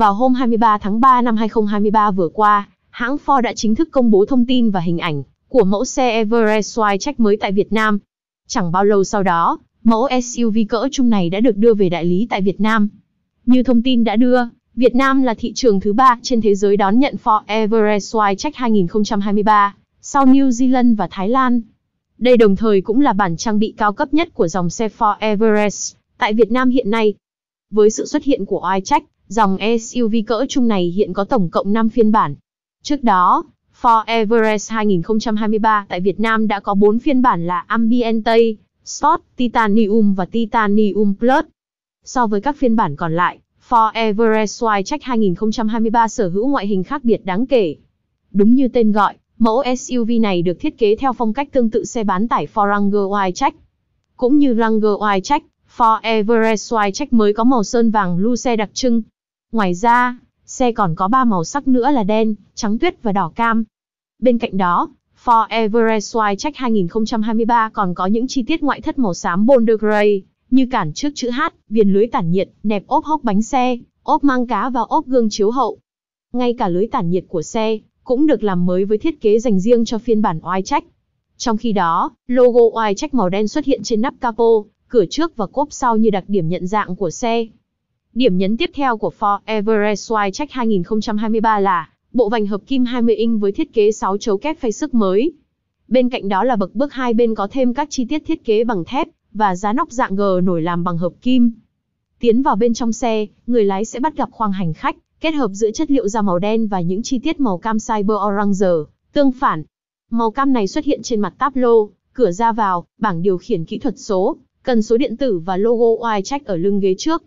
Vào hôm 23 tháng 3 năm 2023 vừa qua, hãng Ford đã chính thức công bố thông tin và hình ảnh của mẫu xe Everest Wildtrak mới tại Việt Nam. Chẳng bao lâu sau đó, mẫu SUV cỡ trung này đã được đưa về đại lý tại Việt Nam. Như thông tin đã đưa, Việt Nam là thị trường thứ ba trên thế giới đón nhận Ford Everest Wildtrak 2023, sau New Zealand và Thái Lan. Đây đồng thời cũng là bản trang bị cao cấp nhất của dòng xe Ford Everest tại Việt Nam hiện nay. Với sự xuất hiện của Wildtrak Dòng SUV cỡ trung này hiện có tổng cộng 5 phiên bản. Trước đó, Ford Everest 2023 tại Việt Nam đã có 4 phiên bản là Ambiente, Sport, Titanium và Titanium Plus. So với các phiên bản còn lại, Ford Everest Y-Check 2023 sở hữu ngoại hình khác biệt đáng kể. Đúng như tên gọi, mẫu SUV này được thiết kế theo phong cách tương tự xe bán tải Ford Ranger y Cũng như Ranger Y-Check, Ford Everest y mới có màu sơn vàng lưu xe đặc trưng, Ngoài ra, xe còn có ba màu sắc nữa là đen, trắng tuyết và đỏ cam. Bên cạnh đó, Ford Everest check 2023 còn có những chi tiết ngoại thất màu xám Boulder Gray như cản trước chữ H, viền lưới tản nhiệt, nẹp ốp hốc bánh xe, ốp mang cá và ốp gương chiếu hậu. Ngay cả lưới tản nhiệt của xe cũng được làm mới với thiết kế dành riêng cho phiên bản Y-Check. Trong khi đó, logo Y-Check màu đen xuất hiện trên nắp capo, cửa trước và cốp sau như đặc điểm nhận dạng của xe. Điểm nhấn tiếp theo của Ford Everest Y-Check 2023 là bộ vành hợp kim 20 inch với thiết kế 6 chấu kép phay sức mới. Bên cạnh đó là bậc bước hai bên có thêm các chi tiết thiết kế bằng thép và giá nóc dạng G nổi làm bằng hợp kim. Tiến vào bên trong xe, người lái sẽ bắt gặp khoang hành khách, kết hợp giữa chất liệu da màu đen và những chi tiết màu cam cyber orange, tương phản. Màu cam này xuất hiện trên mặt táp lô, cửa ra vào, bảng điều khiển kỹ thuật số, cần số điện tử và logo Y-Check ở lưng ghế trước.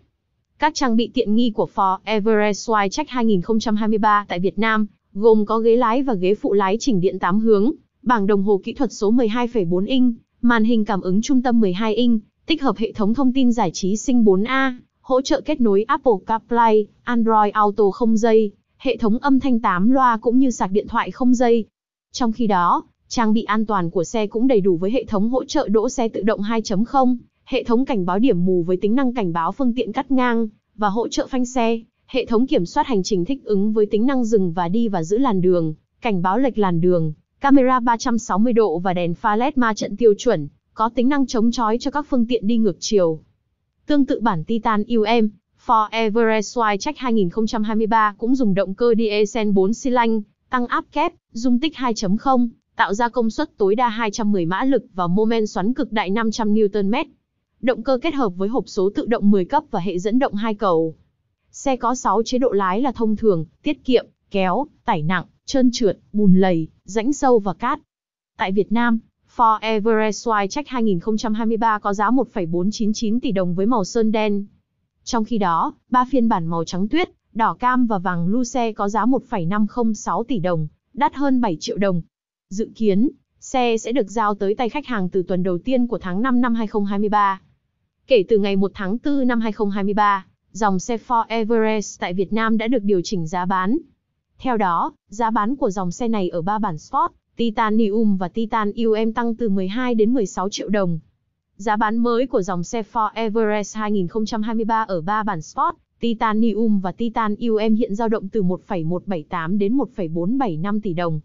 Các trang bị tiện nghi của Ford Everest y 2023 tại Việt Nam gồm có ghế lái và ghế phụ lái chỉnh điện 8 hướng, bảng đồng hồ kỹ thuật số 12,4 inch, màn hình cảm ứng trung tâm 12 inch, tích hợp hệ thống thông tin giải trí Sinh 4A, hỗ trợ kết nối Apple CarPlay, Android Auto không dây, hệ thống âm thanh 8 loa cũng như sạc điện thoại không dây. Trong khi đó, trang bị an toàn của xe cũng đầy đủ với hệ thống hỗ trợ đỗ xe tự động 2.0, hệ thống cảnh báo điểm mù với tính năng cảnh báo phương tiện cắt ngang và hỗ trợ phanh xe, hệ thống kiểm soát hành trình thích ứng với tính năng dừng và đi và giữ làn đường, cảnh báo lệch làn đường, camera 360 độ và đèn pha LED ma trận tiêu chuẩn, có tính năng chống chói cho các phương tiện đi ngược chiều. Tương tự bản Titan UM, Ford Everest Wildtrak 2023 cũng dùng động cơ diesel 4 xi lanh, tăng áp kép, dung tích 2.0, tạo ra công suất tối đa 210 mã lực và mô men xoắn cực đại 500 Nm động cơ kết hợp với hộp số tự động 10 cấp và hệ dẫn động hai cầu. Xe có 6 chế độ lái là thông thường, tiết kiệm, kéo, tải nặng, trơn trượt, bùn lầy, rãnh sâu và cát. Tại Việt Nam, Ford Everest Wildtrak 2023 có giá 1,499 tỷ đồng với màu sơn đen. Trong khi đó, ba phiên bản màu trắng tuyết, đỏ cam và vàng lưu có giá 1,506 tỷ đồng, đắt hơn 7 triệu đồng. Dự kiến, xe sẽ được giao tới tay khách hàng từ tuần đầu tiên của tháng 5 năm 2023. Kể từ ngày 1 tháng 4 năm 2023, dòng xe Ford Everest tại Việt Nam đã được điều chỉnh giá bán. Theo đó, giá bán của dòng xe này ở ba bản Sport, Titanium và Titan UM tăng từ 12 đến 16 triệu đồng. Giá bán mới của dòng xe Ford Everest 2023 ở ba bản Sport, Titanium và Titan UM hiện dao động từ 1,178 đến 1,475 tỷ đồng.